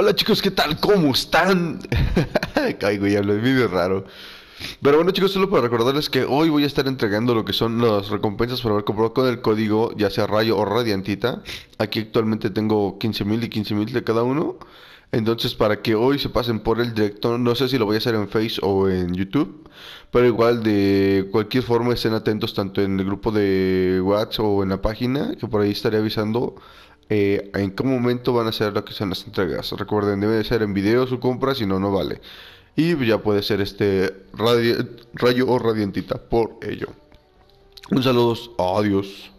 Hola chicos, ¿qué tal? ¿Cómo están? Caigo y hablo de raro. Pero bueno chicos, solo para recordarles que hoy voy a estar entregando lo que son las recompensas por haber comprado con el código, ya sea rayo o radiantita. Aquí actualmente tengo 15.000 y 15.000 de cada uno. Entonces para que hoy se pasen por el directo, no sé si lo voy a hacer en Face o en YouTube, pero igual de cualquier forma estén atentos tanto en el grupo de WhatsApp o en la página, que por ahí estaré avisando eh, en qué momento van a ser lo que son las entregas. Recuerden, debe de ser en video su compra, si no, no vale. Y ya puede ser este radio, rayo o radiantita por ello. Un saludo, adiós.